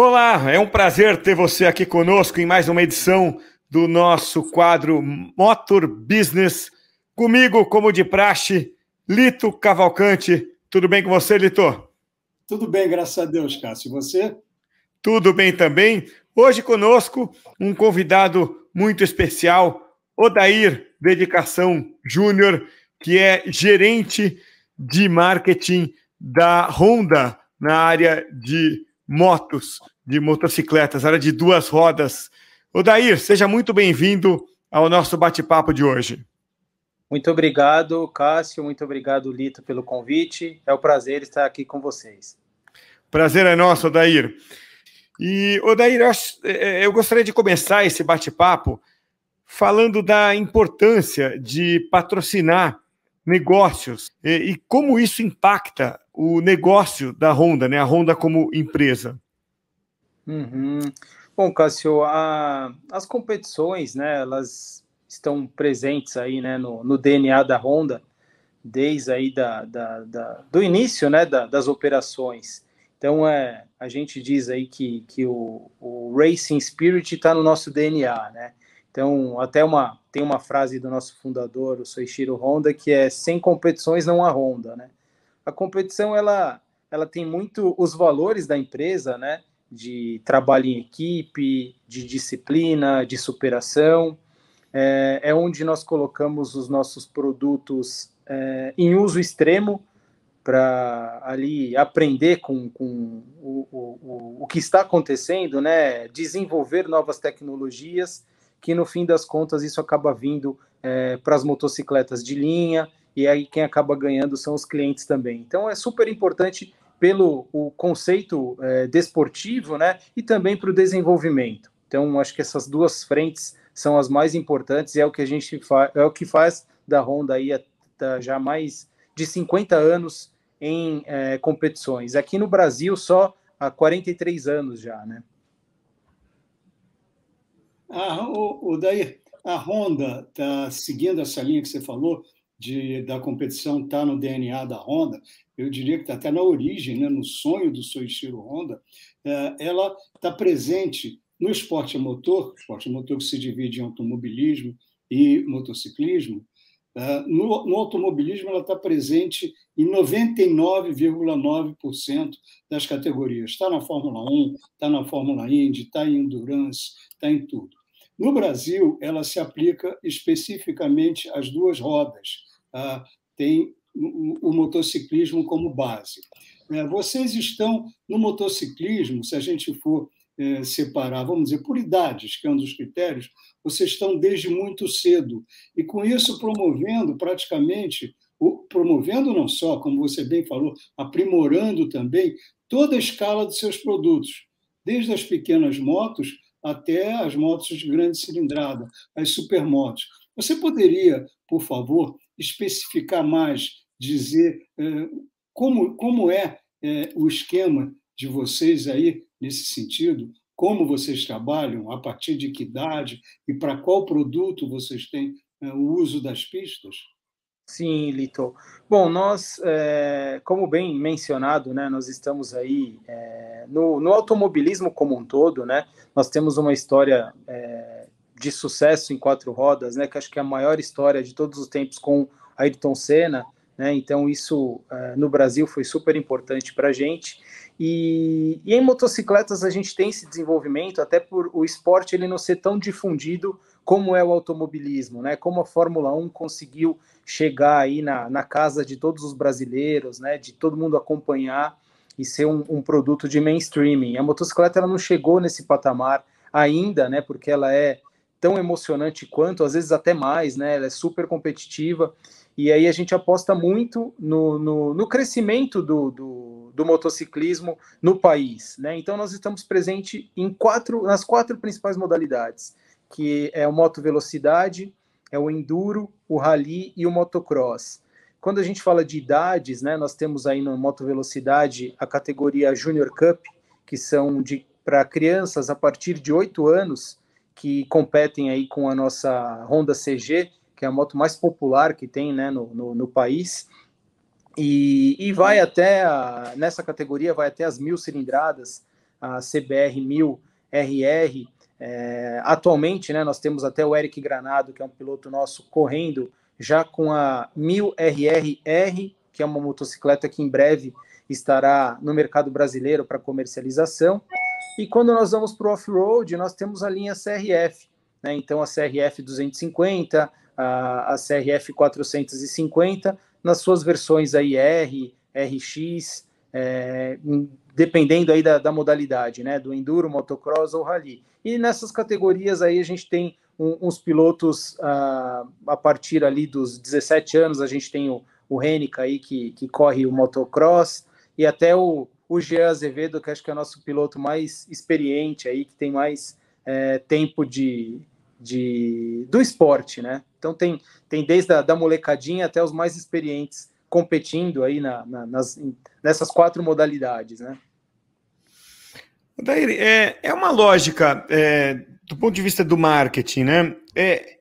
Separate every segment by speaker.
Speaker 1: Olá, é um prazer ter você aqui conosco em mais uma edição do nosso quadro Motor Business. Comigo, como de praxe, Lito Cavalcante. Tudo bem com você, Lito? Tudo bem, graças a Deus, Cássio. E você? Tudo bem também. Hoje conosco um convidado muito especial, Odair Dedicação Júnior, que é gerente de marketing da Honda na área de motos, de motocicletas, era de duas rodas. Dair, seja muito bem-vindo ao nosso bate-papo de hoje.
Speaker 2: Muito obrigado, Cássio. Muito obrigado, Lito, pelo convite. É um prazer estar aqui com vocês.
Speaker 1: Prazer é nosso, Odair. E, Odair, eu é, é, gostaria de começar esse bate-papo falando da importância de patrocinar negócios e, e como isso impacta o negócio da Honda, né? A Honda como empresa.
Speaker 2: Uhum. Bom, Cássio, a, as competições, né? Elas estão presentes aí, né? No, no DNA da Honda desde aí da, da, da do início, né? Da, das operações. Então, é, a gente diz aí que, que o, o Racing Spirit está no nosso DNA, né? Então, até uma tem uma frase do nosso fundador, o Soichiro Honda, que é sem competições não há Honda, né? A competição ela ela tem muito os valores da empresa, né? De trabalho em equipe, de disciplina, de superação. É, é onde nós colocamos os nossos produtos é, em uso extremo para ali aprender com, com o, o, o, o que está acontecendo, né? Desenvolver novas tecnologias que no fim das contas isso acaba vindo é, para as motocicletas de linha, e aí quem acaba ganhando são os clientes também. Então é super importante pelo o conceito é, desportivo, né, e também para o desenvolvimento. Então acho que essas duas frentes são as mais importantes e é o que a gente faz, é o que faz da Honda aí já mais de 50 anos em é, competições. Aqui no Brasil só há 43 anos já, né?
Speaker 3: A, o, o daí, a Honda está seguindo essa linha que você falou, de, da competição estar tá no DNA da Honda, eu diria que está até na origem, né, no sonho do Soichiro Honda, é, ela está presente no esporte a motor, esporte a motor que se divide em automobilismo e motociclismo, é, no, no automobilismo ela está presente em 99,9% das categorias. Está na Fórmula 1, está na Fórmula Indy, está em Endurance, está em tudo. No Brasil, ela se aplica especificamente às duas rodas, tá? tem o motociclismo como base. Né? Vocês estão no motociclismo, se a gente for é, separar, vamos dizer, por idades, que é um dos critérios, vocês estão desde muito cedo. E com isso promovendo praticamente, promovendo não só, como você bem falou, aprimorando também toda a escala dos seus produtos, desde as pequenas motos até as motos de grande cilindrada, as supermotos. Você poderia, por favor, especificar mais, dizer eh, como, como é eh, o esquema de vocês aí nesse sentido? Como vocês trabalham, a partir de que idade e para qual produto vocês têm eh, o uso das pistas? Sim, Lito. Bom, nós, é, como bem
Speaker 2: mencionado, né, nós estamos aí é, no, no, automobilismo como um todo, né? Nós temos uma história é, de sucesso em quatro rodas, né? Que acho que é a maior história de todos os tempos com Ayrton Senna, né? Então, isso uh, no Brasil foi super importante para a gente. E, e, em motocicletas a gente tem esse desenvolvimento, até por o esporte ele não ser tão difundido como é o automobilismo, né? Como a Fórmula 1 conseguiu chegar aí na, na casa de todos os brasileiros, né? De todo mundo acompanhar e ser um, um produto de mainstreaming. A motocicleta ela não chegou nesse patamar ainda, né? Porque ela é tão emocionante quanto, às vezes até mais, né? Ela é super competitiva e aí a gente aposta muito no, no, no crescimento do, do, do, motociclismo no país. Né? Então nós estamos presentes em quatro, nas quatro principais modalidades, que é o moto velocidade, é o enduro, o rally e o motocross. Quando a gente fala de idades, né, nós temos aí no moto velocidade a categoria Junior Cup, que são de para crianças a partir de 8 anos que competem aí com a nossa Honda CG, que é a moto mais popular que tem né, no, no, no país. E, e vai até, a, nessa categoria, vai até as mil cilindradas, a CBR 1000 RR. É, atualmente, né, nós temos até o Eric Granado, que é um piloto nosso, correndo já com a 1000 RRR, que é uma motocicleta que em breve estará no mercado brasileiro para comercialização. E quando nós vamos para o off-road, nós temos a linha CRF, né? então a CRF 250, a, a CRF 450 nas suas versões aí R, RX, é, dependendo aí da, da, modalidade, né, do enduro, motocross ou rally. E nessas categorias aí a gente tem um, uns pilotos ah, a partir ali dos 17 anos, a gente tem o, o Renica aí que, que corre o motocross e até o, o Jean Azevedo, que acho que é o nosso piloto mais experiente aí, que tem mais é, tempo de, de, do esporte, né? Então tem, tem desde a da molecadinha até os mais experientes competindo aí na, na, nas, nessas quatro modalidades, né?
Speaker 1: Daí, é, é uma lógica é, do ponto de vista do marketing, né? É,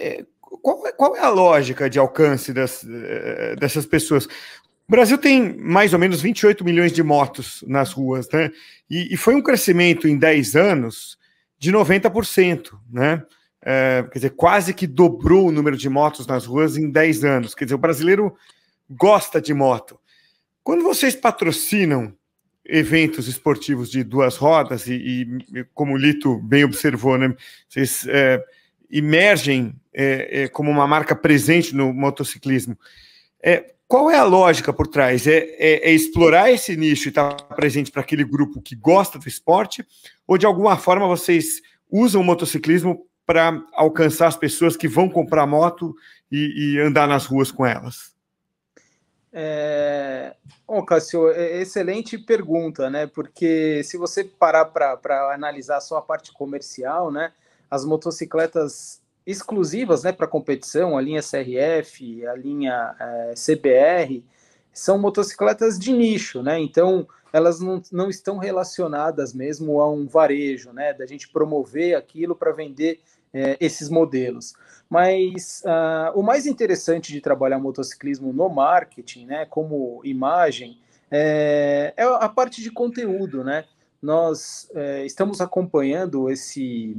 Speaker 1: é, qual, é, qual é a lógica de alcance das, é, dessas pessoas? O Brasil tem mais ou menos 28 milhões de motos nas ruas, né? E, e foi um crescimento em 10 anos de 90%, né? é, quer dizer, quase que dobrou o número de motos nas ruas em 10 anos. Quer dizer, o brasileiro gosta de moto. Quando vocês patrocinam eventos esportivos de duas rodas, e, e como o Lito bem observou, né, vocês é, emergem é, é como uma marca presente no motociclismo. É, qual é a lógica por trás? É, é, explorar esse nicho e estar presente para aquele grupo que gosta do esporte, ou de alguma forma vocês usam o motociclismo para alcançar as pessoas que vão comprar moto e, e andar nas ruas com elas?
Speaker 2: É... Bom, Cássio, é, excelente pergunta, né? Porque se você parar para analisar só a parte comercial, né? As motocicletas exclusivas né, para competição, a linha CRF, a linha é, CBR, são motocicletas de nicho, né? Então elas não, não estão relacionadas mesmo a um varejo, né? Da gente promover aquilo para vender é, esses modelos. Mas uh, o mais interessante de trabalhar motociclismo no marketing, né, como imagem, é, é a parte de conteúdo, né? Nós é, estamos acompanhando esse,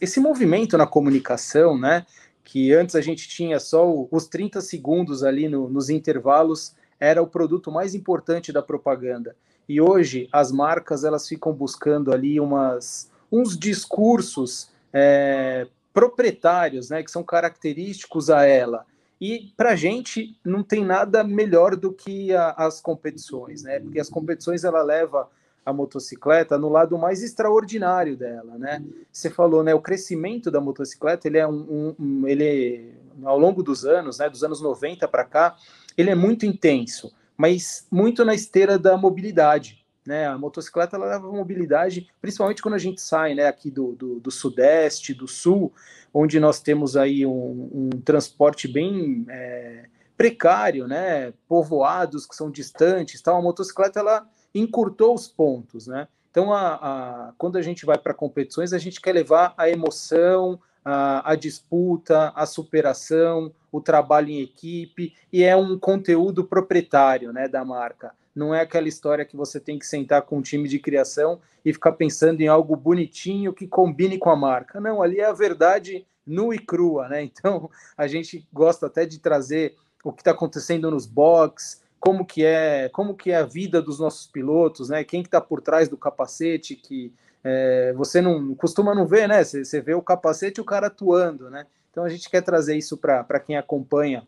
Speaker 2: esse movimento na comunicação, né? Que antes a gente tinha só o, os 30 segundos ali no, nos intervalos, era o produto mais importante da propaganda. E hoje as marcas elas ficam buscando ali umas, uns discursos é, proprietários, né, que são característicos a ela. E para a gente não tem nada melhor do que a, as competições, né? Porque as competições ela leva a motocicleta no lado mais extraordinário dela, né? Você falou, né? O crescimento da motocicleta ele é um, um, um ele ao longo dos anos, né? Dos anos 90 para cá, ele é muito intenso, mas muito na esteira da mobilidade. Né? A motocicleta ela leva mobilidade, principalmente quando a gente sai né, aqui do, do, do sudeste, do sul, onde nós temos aí um, um transporte bem é, precário, né? povoados que são distantes. Tal. A motocicleta ela encurtou os pontos. Né? Então, a, a quando a gente vai para competições, a gente quer levar a emoção, a, a, disputa, a superação, o trabalho em equipe, e é um conteúdo proprietário né, da marca não é aquela história que você tem que sentar com um time de criação e ficar pensando em algo bonitinho que combine com a marca. Não, ali é a verdade nua e crua, né? Então a gente gosta até de trazer o que está acontecendo nos box, como que é, como que é a vida dos nossos pilotos, né? Quem está por trás do capacete que é, você não costuma não ver, né? Você, vê o capacete e o cara atuando, né? Então a gente quer trazer isso para quem acompanha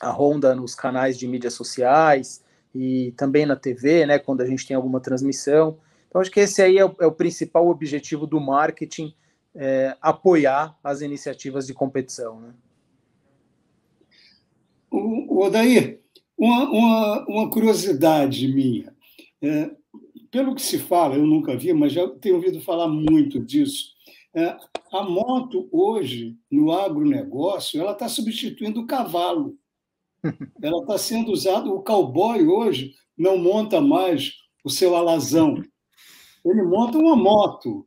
Speaker 2: a Honda nos canais de mídias sociais, e também na TV, né, quando a gente tem alguma transmissão. Então, acho que esse aí é o, é o principal objetivo do marketing, é, apoiar as iniciativas de competição. Né?
Speaker 3: O, o Odair, uma, uma, uma, curiosidade minha. É, pelo que se fala, eu nunca vi, mas já tenho ouvido falar muito disso. É, a moto hoje, no agronegócio, ela está substituindo o cavalo. Ela está sendo usada. O cowboy hoje não monta mais o seu alazão. Ele monta uma moto.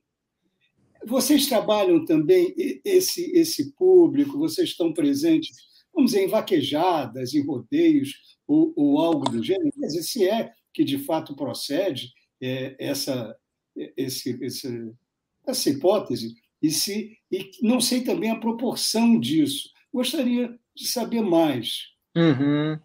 Speaker 3: Vocês trabalham também esse, esse público, vocês estão presentes, vamos dizer, em vaquejadas, em rodeios ou, ou algo do gênero? mas se é que de fato procede é, essa, esse, esse, essa hipótese, e, se, e não sei também a proporção disso. Gostaria de saber mais. Uhum.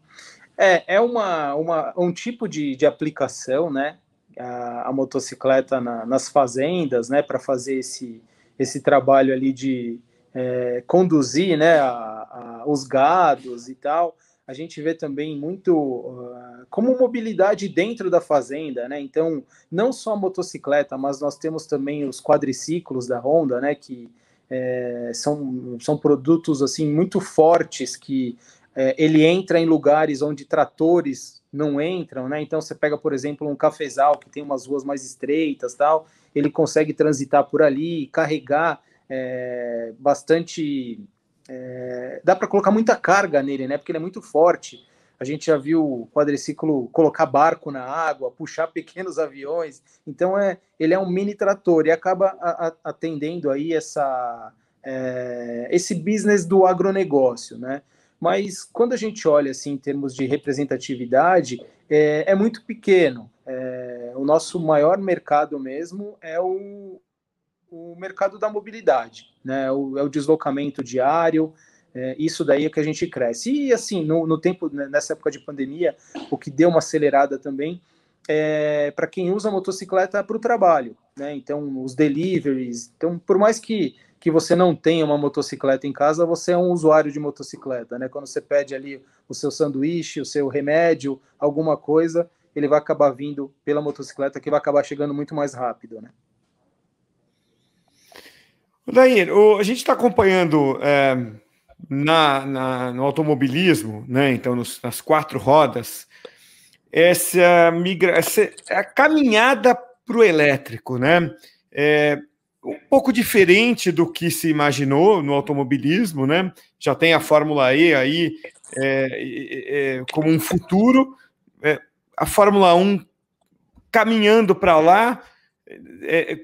Speaker 3: É, é uma, uma, um tipo de, de
Speaker 2: aplicação, né? A, a motocicleta na, nas fazendas, né? Para fazer esse, esse trabalho ali de é, conduzir, né? A, a, os gados e tal. A gente vê também muito uh, como mobilidade dentro da fazenda, né? Então, não só a motocicleta, mas nós temos também os quadriciclos da Honda, né? Que é, são, são produtos assim muito fortes que é, ele entra em lugares onde tratores não entram, né? Então você pega, por exemplo, um cafezal que tem umas ruas mais estreitas, tal, ele consegue transitar por ali, carregar é, bastante, é, dá para colocar muita carga nele, né? Porque ele é muito forte. A gente já viu o quadriciclo colocar barco na água, puxar pequenos aviões. Então é, ele é um mini trator e acaba a, a, atendendo aí essa, é, esse business do agronegócio, né? mas quando a gente olha assim em termos de representatividade, é, é muito pequeno. É, o nosso maior mercado mesmo é o, o mercado da mobilidade, né? O, é o deslocamento diário. É, isso daí é que a gente cresce. E assim, no, no tempo, né, nessa época de pandemia, o que deu uma acelerada também é, para quem usa motocicleta é para o trabalho, né? Então, os deliveries. Então, por mais que que você não tenha uma motocicleta em casa, você é um usuário de motocicleta, né? Quando você pede ali o seu sanduíche, o seu remédio, alguma coisa, ele vai acabar vindo pela motocicleta, que vai acabar chegando muito mais rápido, né?
Speaker 1: Dair, o, a gente está acompanhando é, na, na, no automobilismo, né? Então, nos, nas quatro rodas, essa migra, essa, a caminhada para o elétrico, né? É, um pouco diferente do que se imaginou no automobilismo, né? Já tem a Fórmula E aí é, é, é como um futuro, é, a Fórmula 1 caminhando para lá, é, é,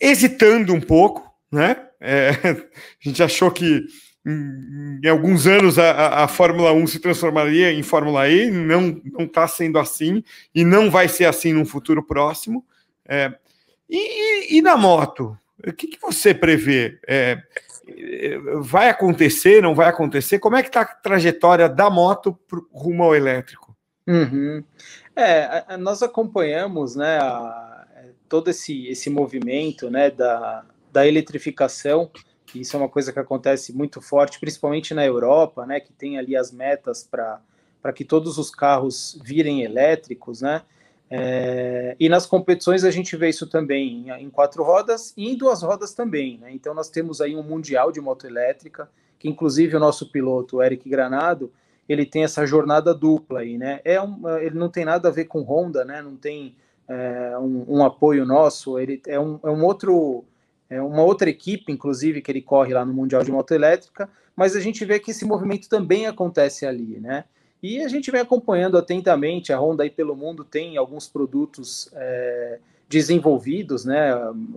Speaker 1: hesitando um pouco, né? a gente achou que em, em alguns anos a, a, Fórmula 1 se transformaria em Fórmula E, não está sendo assim e não vai ser assim num futuro próximo. E, e, e, na moto? O que, que você prevê? É, vai acontecer, não vai acontecer? Como é que está a trajetória da moto rumo ao elétrico? Uhum.
Speaker 2: É, nós acompanhamos né, a, é, todo esse, esse movimento né, da, da eletrificação, isso é uma coisa que acontece muito forte, principalmente na Europa, né, que tem ali as metas para que todos os carros virem elétricos, né? É, e nas competições a gente vê isso também em, em quatro rodas e em duas rodas também. Né? Então nós temos aí um mundial de moto elétrica, que inclusive o nosso piloto, Eric Granado, ele tem essa jornada dupla aí, né? É um, é, ele não tem nada a ver com Honda, né? Não tem é, um, um, apoio nosso, ele é um, é um outro, é uma outra equipe, inclusive, que ele corre lá no Mundial de Moto Elétrica, mas a gente vê que esse movimento também acontece ali, né? E a gente vem acompanhando atentamente, a Honda aí pelo mundo tem alguns produtos é, desenvolvidos, né?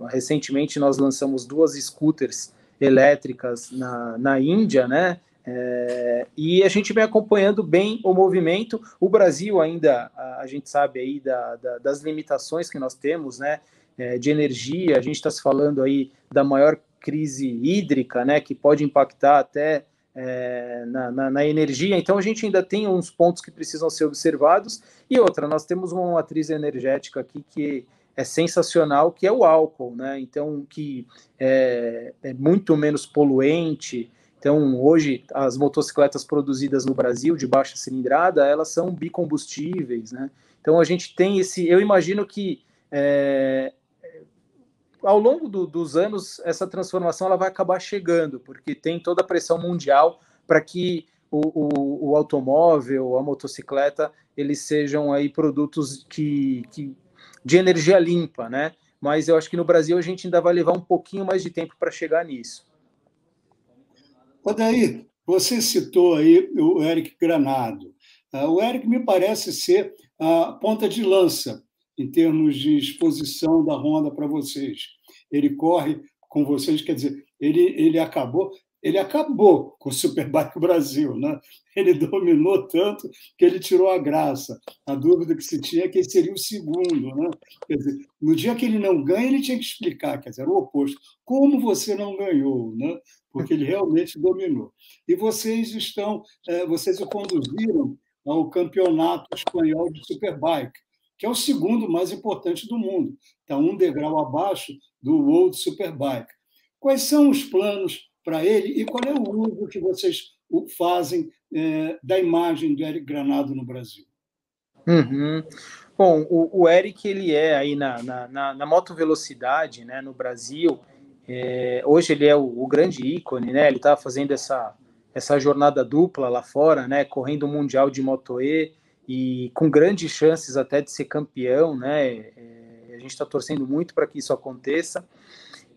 Speaker 2: Recentemente nós lançamos duas scooters elétricas na, na Índia, né? É, e a gente vem acompanhando bem o movimento. O Brasil ainda, a, a gente sabe aí da, da, das limitações que nós temos, né? É, de energia, a gente está se falando aí da maior crise hídrica, né? Que pode impactar até é, na, na, na, energia. Então, a gente ainda tem uns pontos que precisam ser observados. E outra, nós temos uma matriz energética aqui que é sensacional, que é o álcool, né? Então, que é, é muito menos poluente. Então, hoje, as motocicletas produzidas no Brasil, de baixa cilindrada, elas são bicombustíveis, né? Então, a gente tem esse... Eu imagino que é, ao longo do, dos anos, essa transformação ela vai acabar chegando, porque tem toda a pressão mundial para que o, o, o, automóvel, a motocicleta, eles sejam aí produtos que, que, de energia limpa, né? Mas eu acho que no Brasil a gente ainda vai levar um pouquinho mais de tempo para chegar nisso.
Speaker 3: Daí, você citou aí o Eric Granado. Ah, o Eric me parece ser a ponta de lança em termos de exposição da Honda para vocês. Ele corre com vocês, quer dizer, ele, ele acabou ele acabou com o Superbike Brasil, né? Ele dominou tanto que ele tirou a graça. A dúvida que se tinha é que ele seria o segundo, né? Quer dizer, no dia que ele não ganha, ele tinha que explicar, quer dizer, o oposto. Como você não ganhou, né? Porque ele realmente dominou. E vocês estão, eh, vocês o conduziram ao campeonato espanhol de Superbike, que é o segundo mais importante do mundo, está um degrau abaixo do World Superbike. Quais são os planos para ele e qual é o uso que vocês fazem é, da imagem do Eric Granado no Brasil?
Speaker 2: Uhum. Bom, o, o, Eric ele é aí na, na, na, na moto velocidade, né, no Brasil. É, hoje ele é o, o, grande ícone, né? Ele está fazendo essa, essa jornada dupla lá fora, né? Correndo o mundial de moto E, e com grandes chances até de ser campeão, né? É, a gente está torcendo muito para que isso aconteça.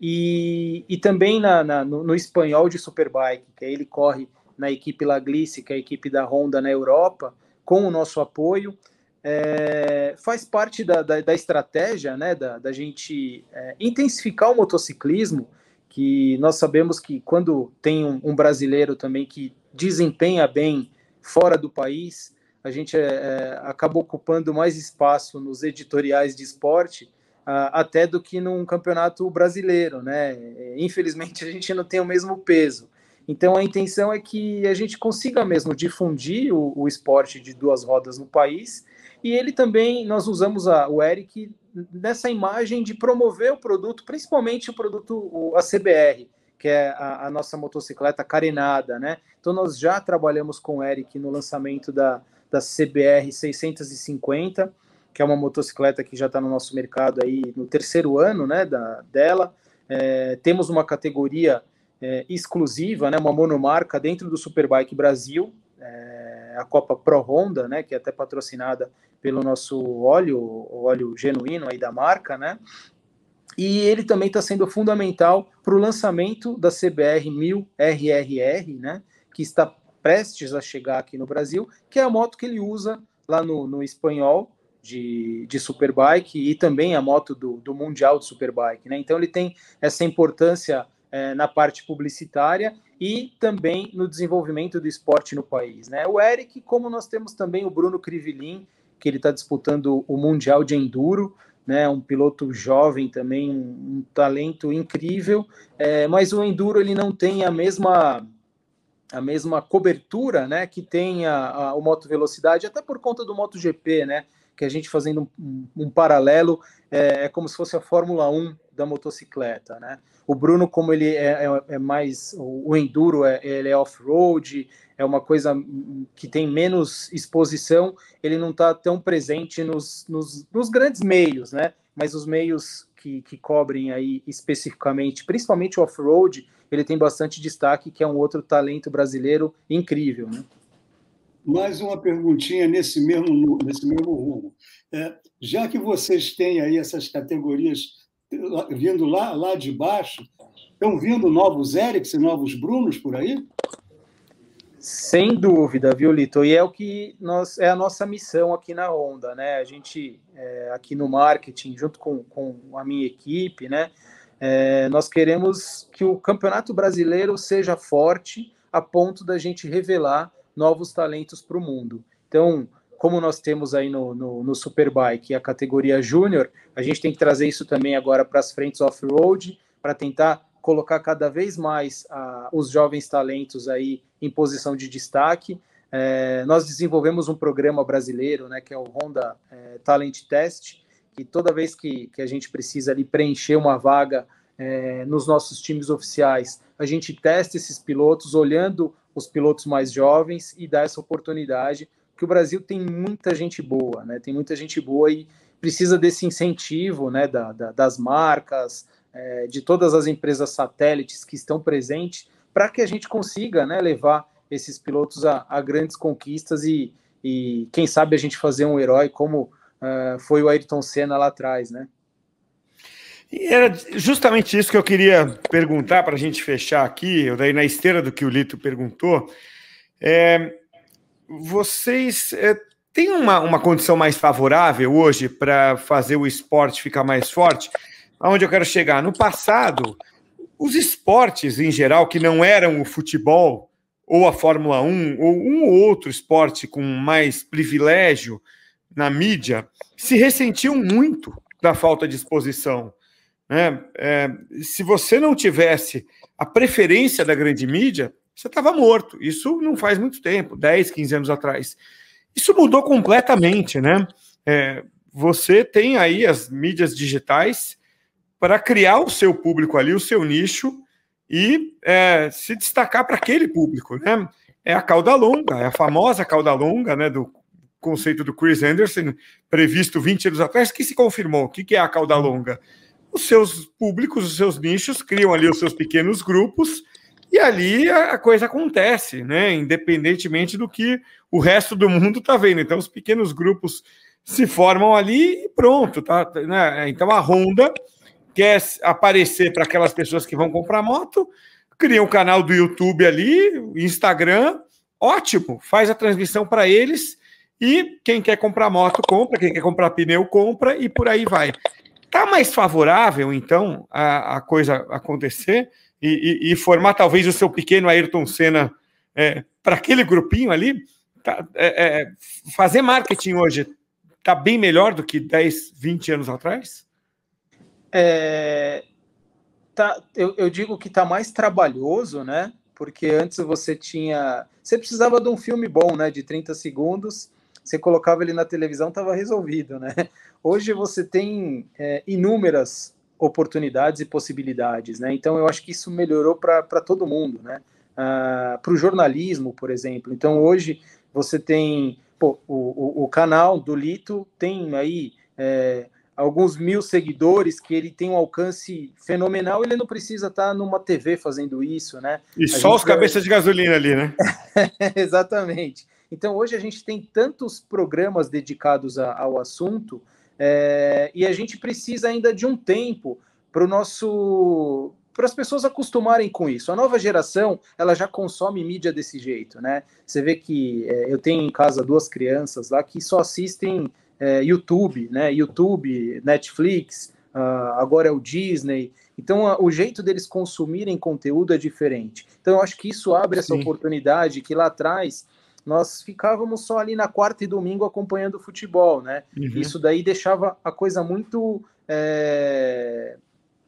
Speaker 2: E, e também na, na, no, no, espanhol de Superbike, que ele corre na equipe Laglice, que é a equipe da Honda na Europa, com o nosso apoio. É, faz parte da, da, da, estratégia né, da, da gente é, intensificar o motociclismo, que nós sabemos que quando tem um, um brasileiro também que desempenha bem fora do país, a gente é, é acaba ocupando mais espaço nos editoriais de esporte ah, até do que num campeonato brasileiro, né? É, infelizmente a gente não tem o mesmo peso. Então a intenção é que a gente consiga mesmo difundir o, o esporte de duas rodas no país e ele também nós usamos a, o Eric nessa imagem de promover o produto, principalmente o produto o, a CBR, que é a, a nossa motocicleta carenada, né? Então nós já trabalhamos com o Eric no lançamento da, da CBR 650, que é uma motocicleta que já está no nosso mercado aí no terceiro ano né, da, dela. É, temos uma categoria é, exclusiva, né, uma monomarca dentro do Superbike Brasil, é, a Copa Pro Honda, né, que é até patrocinada pelo nosso óleo, óleo genuíno aí da marca, né? E ele também está sendo fundamental para o lançamento da CBR 1000 RRR, né? Que está prestes a chegar aqui no Brasil, que é a moto que ele usa lá no, no espanhol de, de Superbike e também a moto do, do Mundial de Superbike. Né? Então ele tem essa importância é, na parte publicitária e também no desenvolvimento do esporte no país. Né? O Eric, como nós temos também o Bruno Crivelin, que ele está disputando o Mundial de Enduro, né? um piloto jovem também, um, um talento incrível, é, mas o Enduro ele não tem a mesma a mesma cobertura né, que tem a, a, o Moto Velocidade, até por conta do MotoGP, né? Que a gente fazendo um, um paralelo é, é, como se fosse a Fórmula 1 da motocicleta, né? O Bruno, como ele é, é, é mais o, o enduro, é, ele é off-road, é uma coisa que tem menos exposição, ele não está tão presente nos, nos, nos grandes meios, né? Mas os meios que, que, cobrem aí especificamente, principalmente o off-road, ele tem bastante destaque, que é um outro talento brasileiro incrível. Né?
Speaker 3: Mais uma perguntinha nesse mesmo, nesse mesmo rumo. É, já que vocês têm aí essas categorias vindo lá, lá de baixo, estão vindo novos Erics e novos Brunos por aí?
Speaker 2: Sem dúvida, viu, Lito? E é o que nós é a nossa missão aqui na Onda, né? A gente é, aqui no marketing, junto com, com a minha equipe, né? É, nós queremos que o campeonato brasileiro seja forte a ponto da gente revelar novos talentos para o mundo. Então, como nós temos aí no, no, no Superbike a categoria Júnior, a gente tem que trazer isso também agora para as frentes off-road, para tentar colocar cada vez mais os jovens talentos aí em posição de destaque. É, nós desenvolvemos um programa brasileiro, né, que é o Honda é, Talent Test, e toda vez que, que a gente precisa ali preencher uma vaga é, nos nossos times oficiais, a gente testa esses pilotos, olhando os pilotos mais jovens e dá essa oportunidade, que o Brasil tem muita gente boa, né? Tem muita gente boa e precisa desse incentivo, né? Da, da, das marcas, é, de todas as empresas satélites que estão presentes, para que a gente consiga, né? Levar esses pilotos a, a grandes conquistas e, e quem sabe a gente fazer um herói como ah, foi o Ayrton Senna lá atrás, né?
Speaker 1: E era justamente isso que eu queria perguntar para a gente fechar aqui, daí na esteira do que o Lito perguntou. É, vocês é, têm uma, uma condição mais favorável hoje para fazer o esporte ficar mais forte? Aonde eu quero chegar? No passado, os esportes em geral, que não eram o futebol ou a Fórmula 1, ou um ou outro esporte com mais privilégio, na mídia, se ressentiam muito da falta de exposição. Né? É, se você não tivesse a preferência da grande mídia, você estava morto. Isso não faz muito tempo 10, 15 anos atrás. Isso mudou completamente. Né? É, você tem aí as mídias digitais para criar o seu público ali, o seu nicho e é, se destacar para aquele público, né? É a cauda longa, é a famosa cauda longa, né? Do conceito do Chris Anderson, previsto 20 anos atrás, que se confirmou. O que é a cauda hum. longa? Os seus públicos, os seus nichos, criam ali os seus pequenos grupos e ali a, coisa acontece, né? Independentemente do que o resto do mundo está vendo. Então, os pequenos grupos se formam ali e pronto, tá? Né? Então, a Honda quer aparecer para aquelas pessoas que vão comprar moto, cria um canal do YouTube ali, Instagram, ótimo, faz a transmissão para eles e quem quer comprar moto, compra, quem quer comprar pneu, compra e por aí vai. Está mais favorável, então, a, a coisa acontecer e, e, e, formar talvez o seu pequeno Ayrton Senna é, para aquele grupinho ali? Tá, é, é, fazer marketing hoje está bem melhor do que 10, 20 anos atrás?
Speaker 2: É,
Speaker 1: tá, eu, eu digo que
Speaker 2: está mais trabalhoso, né? Porque antes você tinha. Você precisava de um filme bom, né? De 30 segundos você colocava ele na televisão, estava resolvido, né? Hoje você tem é, inúmeras oportunidades e possibilidades, né? Então eu acho que isso melhorou para todo mundo, né? Ah, para o jornalismo, por exemplo. Então hoje você tem pô, o, o, o, canal do Lito tem aí é, alguns mil seguidores que ele tem um alcance fenomenal, ele não precisa estar numa TV fazendo isso, né? E A só os cabeças
Speaker 1: de gasolina ali, né?
Speaker 2: Exatamente. Então, hoje a gente tem tantos programas dedicados a, ao assunto é, e a gente precisa ainda de um tempo para o nosso para as pessoas acostumarem com isso. A nova geração, ela já consome mídia desse jeito, né? Você vê que é, eu tenho em casa duas crianças lá que só assistem é, YouTube, né? YouTube, Netflix, uh, agora é o Disney. Então, a, o jeito deles consumirem conteúdo é diferente. Então, eu acho que isso abre essa oportunidade que lá atrás nós ficávamos só ali na quarta e domingo acompanhando o futebol, né? Uhum. Isso daí deixava a coisa muito é,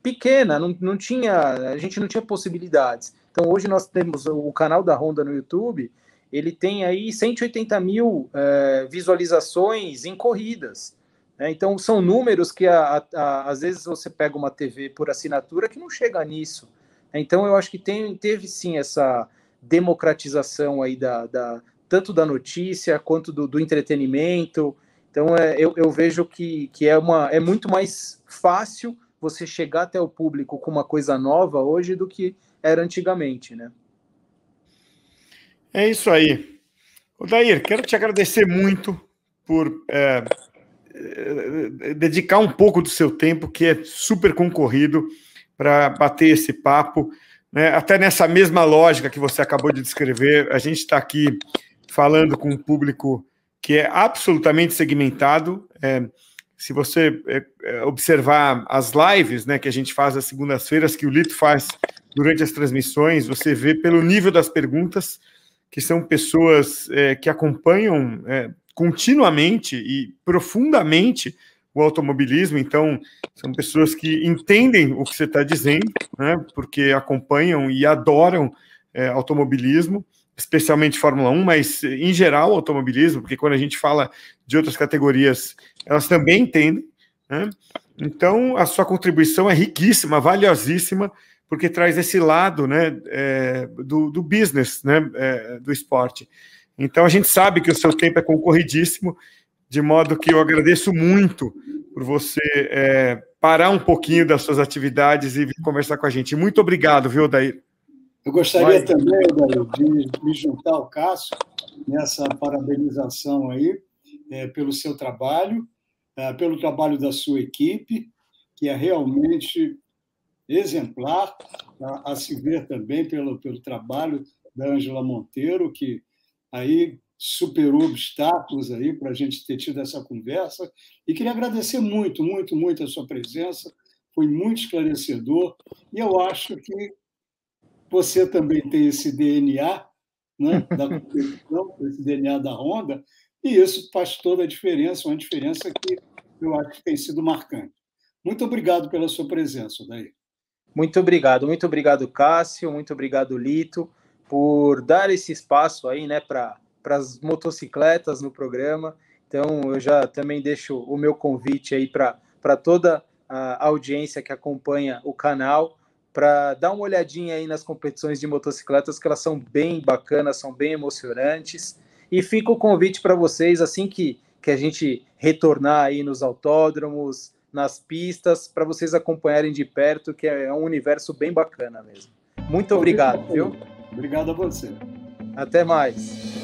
Speaker 2: pequena, não, não tinha, a gente não tinha possibilidades. Então hoje nós temos o canal da Honda no YouTube, ele tem aí 180 mil é, visualizações em corridas. Né? Então são números que a, a, a, às vezes você pega uma TV por assinatura que não chega nisso. Então eu acho que tem, teve sim essa democratização aí da, da tanto da notícia quanto do, do entretenimento. Então é, eu, eu, vejo que, que é, uma, é muito mais fácil você chegar até o público com uma coisa nova hoje do que
Speaker 1: era antigamente, né? É isso aí. O Dair, quero te agradecer muito por é, é, dedicar um pouco do seu tempo, que é super concorrido, para bater esse papo. Né? Até nessa mesma lógica que você acabou de descrever, a gente está aqui falando com um público que é absolutamente segmentado. É, se você é, é, observar as lives né, que a gente faz às segundas-feiras, que o Lito faz durante as transmissões, você vê pelo nível das perguntas que são pessoas é, que acompanham é, continuamente e profundamente o automobilismo. Então, são pessoas que entendem o que você está dizendo, né, porque acompanham e adoram é, automobilismo especialmente Fórmula 1, mas em geral automobilismo, porque quando a gente fala de outras categorias, elas também entendem. Né? Então, a sua contribuição é riquíssima, valiosíssima, porque traz esse lado né, é, do, do business né, é, do esporte. Então, a gente sabe que o seu tempo é concorridíssimo, de modo que eu agradeço muito por você é, parar um pouquinho das suas atividades e vir conversar com a gente. Muito obrigado, viu, Daí? Eu gostaria Mas... também,
Speaker 3: Dario, de me juntar ao Cássio nessa parabenização aí é, pelo seu trabalho, é, pelo trabalho da sua equipe, que é realmente exemplar, a, tá? a se ver também pelo, pelo trabalho da Ângela Monteiro, que aí superou obstáculos aí para a gente ter tido essa conversa. E queria agradecer muito, muito, muito a sua presença. Foi muito esclarecedor e eu acho que você também tem esse DNA, né, da competição, esse DNA da Honda, e isso faz toda a diferença, uma diferença que eu acho que tem sido marcante. Muito obrigado pela sua presença, Daí. Muito obrigado, muito obrigado,
Speaker 2: Cássio, muito obrigado, Lito, por dar esse espaço aí, né, para as motocicletas no programa. Então, eu já também deixo o meu convite aí para toda a audiência que acompanha o canal para dar uma olhadinha aí nas competições de motocicletas, que elas são bem bacanas, são bem emocionantes. E fica o convite para vocês, assim que, que a gente retornar aí nos autódromos, nas pistas, para vocês acompanharem de perto, que é, é um universo bem bacana mesmo. Muito obrigado, viu?
Speaker 3: Obrigado a você.
Speaker 2: Até mais.